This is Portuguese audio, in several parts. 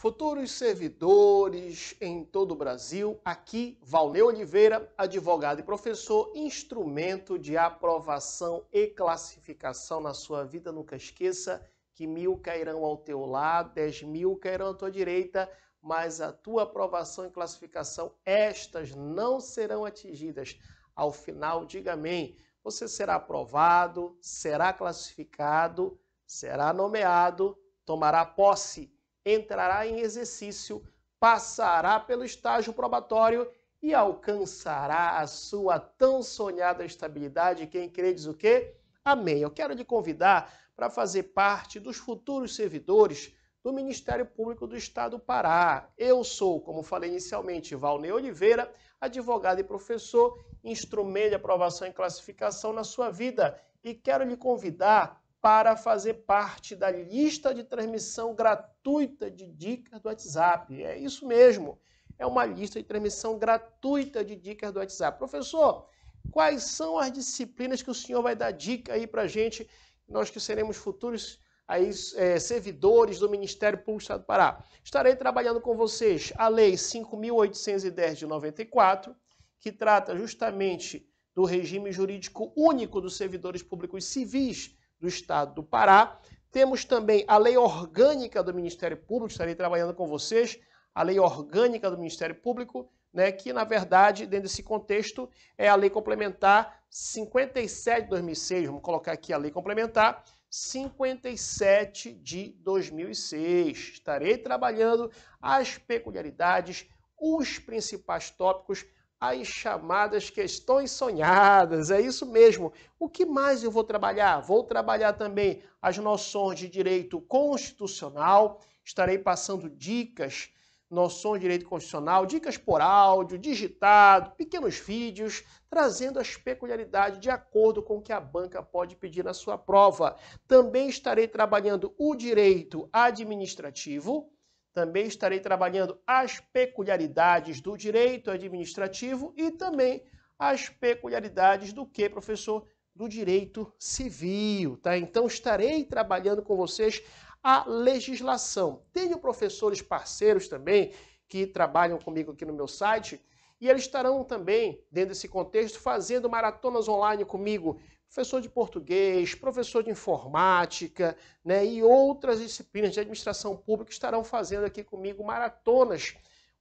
futuros servidores em todo o Brasil, aqui Valneu Oliveira, advogado e professor, instrumento de aprovação e classificação na sua vida. Nunca esqueça que mil cairão ao teu lado, dez mil cairão à tua direita, mas a tua aprovação e classificação, estas não serão atingidas. Ao final, diga amém. Você será aprovado, será classificado, será nomeado, tomará posse entrará em exercício, passará pelo estágio probatório e alcançará a sua tão sonhada estabilidade. Quem crê diz o quê? Amém. Eu quero lhe convidar para fazer parte dos futuros servidores do Ministério Público do Estado do Pará. Eu sou, como falei inicialmente, Valnei Oliveira, advogado e professor, instrumento de aprovação e classificação na sua vida e quero lhe convidar para fazer parte da lista de transmissão gratuita de dicas do WhatsApp. É isso mesmo. É uma lista de transmissão gratuita de dicas do WhatsApp. Professor, quais são as disciplinas que o senhor vai dar dica aí para gente, nós que seremos futuros aí, é, servidores do Ministério Público do Estado do Pará? Estarei trabalhando com vocês a Lei 5.810 de 94, que trata justamente do regime jurídico único dos servidores públicos civis do Estado do Pará. Temos também a lei orgânica do Ministério Público, estarei trabalhando com vocês, a lei orgânica do Ministério Público, né, que na verdade, dentro desse contexto, é a lei complementar 57 de 2006, vamos colocar aqui a lei complementar 57 de 2006. Estarei trabalhando as peculiaridades, os principais tópicos as chamadas questões sonhadas. É isso mesmo. O que mais eu vou trabalhar? Vou trabalhar também as noções de direito constitucional. Estarei passando dicas, noções de direito constitucional, dicas por áudio, digitado, pequenos vídeos, trazendo as peculiaridades de acordo com o que a banca pode pedir na sua prova. Também estarei trabalhando o direito administrativo também estarei trabalhando as peculiaridades do direito administrativo e também as peculiaridades do que, professor? Do direito civil, tá? Então estarei trabalhando com vocês a legislação. Tenho professores parceiros também que trabalham comigo aqui no meu site e eles estarão também, dentro desse contexto, fazendo maratonas online comigo, professor de português, professor de informática né, e outras disciplinas de administração pública estarão fazendo aqui comigo maratonas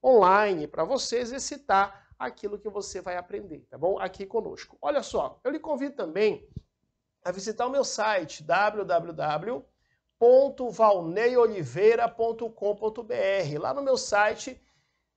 online para você exercitar aquilo que você vai aprender, tá bom? Aqui conosco. Olha só, eu lhe convido também a visitar o meu site www.valneioliveira.com.br. Lá no meu site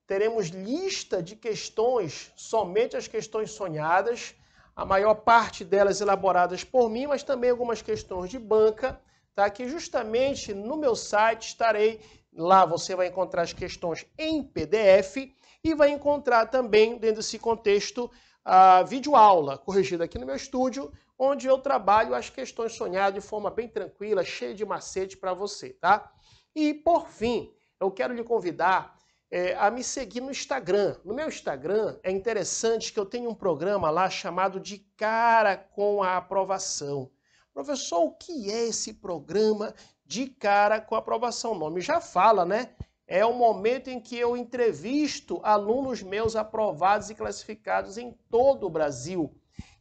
teremos lista de questões, somente as questões sonhadas a maior parte delas elaboradas por mim, mas também algumas questões de banca, tá? que justamente no meu site estarei lá, você vai encontrar as questões em PDF e vai encontrar também, dentro desse contexto, a videoaula corrigida aqui no meu estúdio, onde eu trabalho as questões sonhadas de forma bem tranquila, cheia de macete para você, tá? E, por fim, eu quero lhe convidar é, a me seguir no Instagram. No meu Instagram é interessante que eu tenho um programa lá chamado De Cara com a Aprovação. Professor, o que é esse programa De Cara com a Aprovação? O nome já fala, né? É o momento em que eu entrevisto alunos meus aprovados e classificados em todo o Brasil.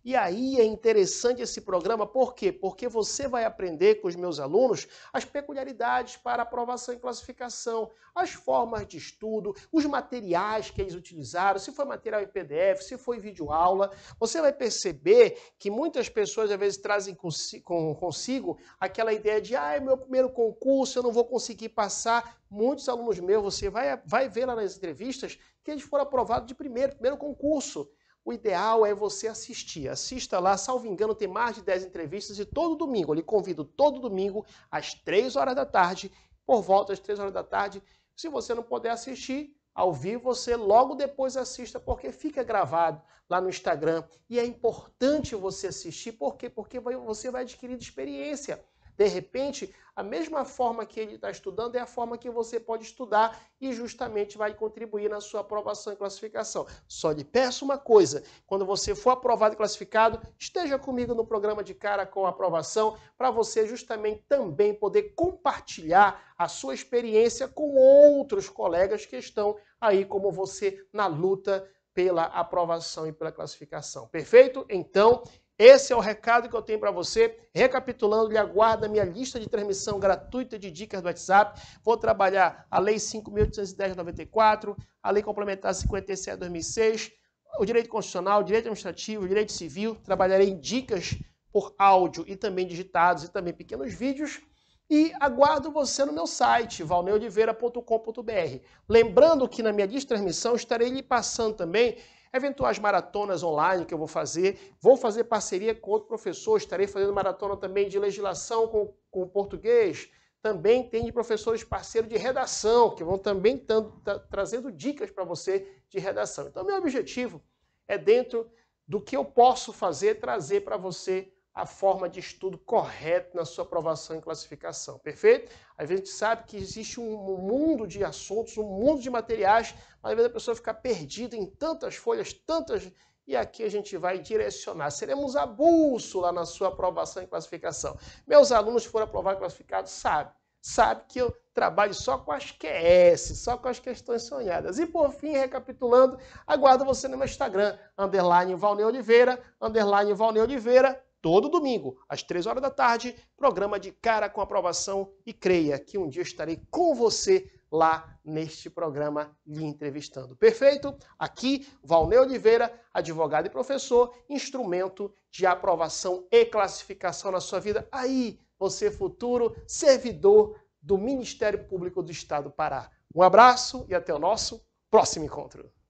E aí é interessante esse programa, por quê? Porque você vai aprender com os meus alunos as peculiaridades para aprovação e classificação, as formas de estudo, os materiais que eles utilizaram, se foi material em PDF, se foi vídeo aula, Você vai perceber que muitas pessoas às vezes trazem consigo aquela ideia de ah, é meu primeiro concurso, eu não vou conseguir passar. Muitos alunos meus, você vai, vai ver lá nas entrevistas, que eles foram aprovados de primeiro, primeiro concurso o ideal é você assistir. Assista lá, salvo engano, tem mais de 10 entrevistas e todo domingo, eu lhe convido todo domingo, às 3 horas da tarde, por volta das 3 horas da tarde. Se você não puder assistir ao vivo, você logo depois assista, porque fica gravado lá no Instagram. E é importante você assistir, por quê? Porque você vai adquirir experiência. De repente, a mesma forma que ele está estudando é a forma que você pode estudar e justamente vai contribuir na sua aprovação e classificação. Só lhe peço uma coisa: quando você for aprovado e classificado, esteja comigo no programa de cara com aprovação, para você justamente também poder compartilhar a sua experiência com outros colegas que estão aí como você na luta pela aprovação e pela classificação. Perfeito? Então, esse é o recado que eu tenho para você. Recapitulando, lhe aguarda a minha lista de transmissão gratuita de dicas do WhatsApp. Vou trabalhar a Lei 5.810-94, a Lei Complementar 57 2006 o Direito Constitucional, o Direito Administrativo, o Direito Civil. Trabalharei em dicas por áudio e também digitados e também pequenos vídeos. E aguardo você no meu site, valneoliveira.com.br. Lembrando que na minha lista de transmissão estarei lhe passando também eventuais maratonas online que eu vou fazer. Vou fazer parceria com outro professor, estarei fazendo maratona também de legislação com, com português. Também tem de professores parceiros de redação, que vão também tando, trazendo dicas para você de redação. Então, meu objetivo é, dentro do que eu posso fazer, trazer para você a forma de estudo correta na sua aprovação e classificação, perfeito? Às vezes a gente sabe que existe um mundo de assuntos, um mundo de materiais, mas às vezes a pessoa fica perdida em tantas folhas, tantas. E aqui a gente vai direcionar. Seremos a bússola na sua aprovação e classificação. Meus alunos foram aprovados e classificados, sabe? Sabe que eu trabalho só com as QS, só com as questões sonhadas. E por fim, recapitulando, aguardo você no meu Instagram, underline Valnei Oliveira, underline Valnei Oliveira, todo domingo, às três horas da tarde, programa de Cara com Aprovação e creia que um dia estarei com você lá neste programa lhe entrevistando. Perfeito? Aqui, Valnei Oliveira, advogado e professor, instrumento de aprovação e classificação na sua vida. Aí, você futuro servidor do Ministério Público do Estado do Pará. Um abraço e até o nosso próximo encontro.